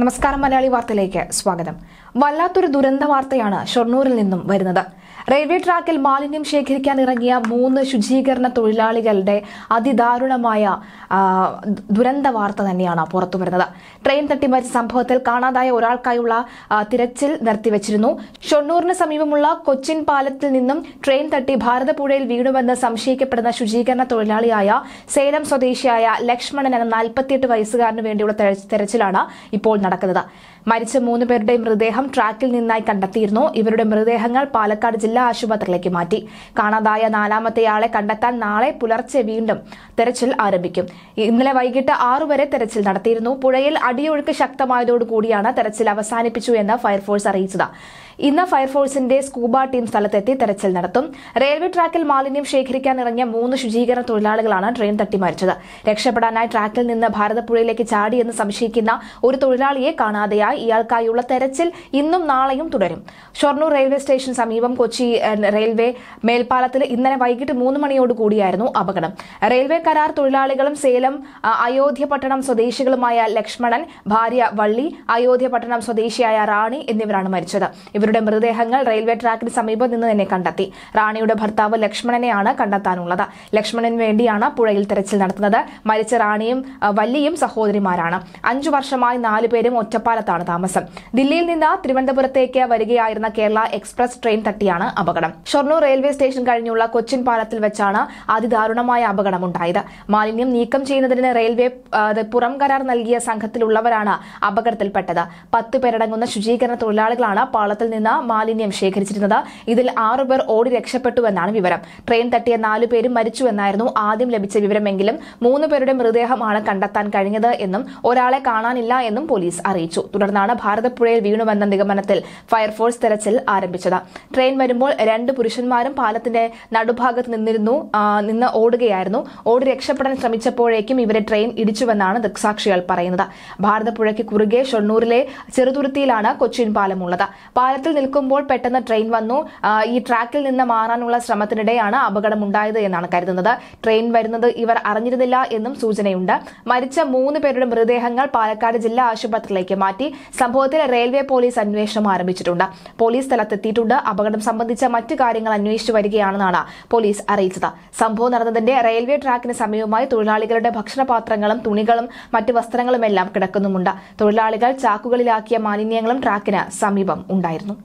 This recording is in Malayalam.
നമസ്കാരം മലയാളി വാർത്തയിലേക്ക് സ്വാഗതം വല്ലാത്തൊരു ദുരന്ത വാർത്തയാണ് ഷൊർണൂരിൽ നിന്നും വരുന്നത് റെയിൽവേ ട്രാക്കിൽ മാലിന്യം ശേഖരിക്കാൻ ഇറങ്ങിയ മൂന്ന് ശുചീകരണ തൊഴിലാളികളുടെ അതിദാരുണമായ ദുരന്ത വാർത്ത തന്നെയാണ് പുറത്തു വരുന്നത് ട്രെയിൻ തട്ടിമറിച്ച സംഭവത്തിൽ കാണാതായ ഒരാൾക്കായുള്ള തിരച്ചിൽ നിർത്തിവച്ചിരുന്നു ഷൊണ്ണൂറിന് സമീപമുള്ള കൊച്ചിൻ പാലത്തിൽ നിന്നും ട്രെയിൻ തട്ടി ഭാരതപ്പുഴയിൽ വീണുവെന്ന് സംശയിക്കപ്പെടുന്ന ശുചീകരണ തൊഴിലാളിയായ സേലം സ്വദേശിയായ ലക്ഷ്മണൻ എന്ന നാൽപ്പത്തിയെട്ട് വയസ്സുകാരന് വേണ്ടിയുള്ള തെരച്ചിലാണ് ഇപ്പോൾ നടക്കുന്നത് മരിച്ച മൂന്ന് പേരുടെ മൃതദേഹം ട്രാക്കിൽ നിന്നായി കണ്ടെത്തിയിരുന്നു ഇവരുടെ മൃതദേഹങ്ങൾ പാലക്കാട് ജില്ല ജില്ലാ ആശുപത്രിയിലേക്ക് മാറ്റി കാണാതായ നാലാമത്തെയാളെ കണ്ടെത്താൻ നാളെ പുലർച്ചെ വീണ്ടും തെരച്ചിൽ ആരംഭിക്കും ഇന്നലെ വൈകിട്ട് ആറുവരെ വരെ തെരച്ചിൽ നടത്തിയിരുന്നു പുഴയിൽ അടിയൊഴുക്ക് ശക്തമായതോടുകൂടിയാണ് തെരച്ചിൽ അവസാനിപ്പിച്ചു എന്ന് ഫയർഫോഴ്സ് അറിയിച്ചത് ഇന്ന് ഫയർഫോഴ്സിന്റെ സ്കൂബ ടീം സ്ഥലത്തെത്തി തെരച്ചിൽ നടത്തും റെയിൽവേ ട്രാക്കിൽ മാലിന്യം ശേഖരിക്കാൻ ഇറങ്ങിയ മൂന്ന് ശുചീകരണ തൊഴിലാളികളാണ് ട്രെയിൻ തട്ടി മരിച്ചത് രക്ഷപ്പെടാനായി ട്രാക്കിൽ നിന്ന് ഭാരതപ്പുഴയിലേക്ക് ചാടിയെന്ന് സംശയിക്കുന്ന ഒരു തൊഴിലാളിയെ കാണാതെയായി ഇയാൾക്കായുള്ള തെരച്ചിൽ ഇന്നും നാളെയും തുടരും ഷൊർണൂർ റെയിൽവേ സ്റ്റേഷൻ സമീപം കൊച്ചി കൊച്ചി റെയിൽവേ മേൽപ്പാലത്തിൽ ഇന്നലെ വൈകിട്ട് മൂന്ന് മണിയോട് കൂടിയായിരുന്നു അപകടം റെയിൽവേ കരാർ തൊഴിലാളികളും സേലം പട്ടണം സ്വദേശികളുമായ ലക്ഷ്മണൻ ഭാര്യ വള്ളി അയോധ്യ പട്ടണം സ്വദേശിയായ റാണി എന്നിവരാണ് മരിച്ചത് ഇവരുടെ മൃതദേഹങ്ങൾ റെയിൽവേ ട്രാക്കിന് സമീപം നിന്ന് തന്നെ കണ്ടെത്തി റാണിയുടെ ഭർത്താവ് ലക്ഷ്മണനെയാണ് കണ്ടെത്താനുള്ളത് ലക്ഷ്മണന് വേണ്ടിയാണ് പുഴയിൽ തെരച്ചിൽ നടത്തുന്നത് മരിച്ച റാണിയും വല്ലിയും സഹോദരിമാരാണ് അഞ്ചു വർഷമായി നാലുപേരും ഒറ്റപ്പാലത്താണ് താമസം ദില്ലിയിൽ നിന്ന് തിരുവനന്തപുരത്തേക്ക് വരികയായിരുന്ന കേരള എക്സ്പ്രസ് ട്രെയിൻ തട്ടിയാണ് അപകടം ഷൊർണൂർ റെയിൽവേ സ്റ്റേഷൻ കഴിഞ്ഞുള്ള കൊച്ചിൻ പാലത്തിൽ വെച്ചാണ് അതിദാരുണമായ അപകടമുണ്ടായത് മാലിന്യം നീക്കം ചെയ്യുന്നതിന് റെയിൽവേ പുറം കരാർ നൽകിയ സംഘത്തിലുള്ളവരാണ് അപകടത്തിൽപ്പെട്ടത് പത്ത് പേരടങ്ങുന്ന ശുചീകരണ തൊഴിലാളികളാണ് പാളത്തിൽ നിന്ന് മാലിന്യം ശേഖരിച്ചിരുന്നത് ഇതിൽ ആറുപേർ ഓടി രക്ഷപ്പെട്ടുവെന്നാണ് വിവരം ട്രെയിൻ തട്ടിയ നാലു പേരും മരിച്ചുവെന്നായിരുന്നു ആദ്യം ലഭിച്ച വിവരമെങ്കിലും മൂന്ന് പേരുടെ മൃതദേഹമാണ് കണ്ടെത്താൻ കഴിഞ്ഞത് എന്നും ഒരാളെ കാണാനില്ല എന്നും പോലീസ് അറിയിച്ചു തുടർന്നാണ് ഭാരതപ്പുഴയിൽ വീണുവെന്ന നിഗമനത്തിൽ ഫയർഫോഴ്സ് തെരച്ചിൽ ആരംഭിച്ചത് ട്രെയിൻ വരുമ്പോൾ എത്തുമ്പോൾ രണ്ട് പുരുഷന്മാരും പാലത്തിന്റെ നടുഭാഗത്ത് നിന്നിരുന്നു നിന്ന് ഓടുകയായിരുന്നു ഓടി രക്ഷപ്പെടാൻ ശ്രമിച്ചപ്പോഴേക്കും ഇവരെ ട്രെയിൻ ഇടിച്ചുവെന്നാണ് ദൃക്സാക്ഷികൾ പറയുന്നത് ഭാരതപ്പുഴയ്ക്ക് കുറുകെ ഷൊണ്ണൂരിലെ ചെറുതുരുത്തിയിലാണ് കൊച്ചിൻ പാലമുള്ളത് പാലത്തിൽ നിൽക്കുമ്പോൾ പെട്ടെന്ന് ട്രെയിൻ വന്നു ഈ ട്രാക്കിൽ നിന്ന് മാറാനുള്ള ശ്രമത്തിനിടെയാണ് ഉണ്ടായത് എന്നാണ് കരുതുന്നത് ട്രെയിൻ വരുന്നത് ഇവർ അറിഞ്ഞിരുന്നില്ല എന്നും സൂചനയുണ്ട് മരിച്ച മൂന്ന് പേരുടെ മൃതദേഹങ്ങൾ പാലക്കാട് ജില്ലാ ആശുപത്രിയിലേക്ക് മാറ്റി സംഭവത്തിൽ റെയിൽവേ പോലീസ് അന്വേഷണം ആരംഭിച്ചിട്ടുണ്ട് പോലീസ് സ്ഥലത്തെത്തിയിട്ടുണ്ട് അപകടം സംബന്ധിച്ച് സംബന്ധിച്ച മറ്റു കാര്യങ്ങൾ അന്വേഷിച്ചു വരികയാണെന്നാണ് പോലീസ് അറിയിച്ചത് സംഭവം നടന്നതിന്റെ റെയിൽവേ ട്രാക്കിന് സമീപമായി തൊഴിലാളികളുടെ ഭക്ഷണപാത്രങ്ങളും തുണികളും മറ്റ് വസ്ത്രങ്ങളുമെല്ലാം കിടക്കുന്നുമുണ്ട് തൊഴിലാളികൾ ചാക്കുകളിലാക്കിയ മാലിന്യങ്ങളും ട്രാക്കിന് സമീപം ഉണ്ടായിരുന്നു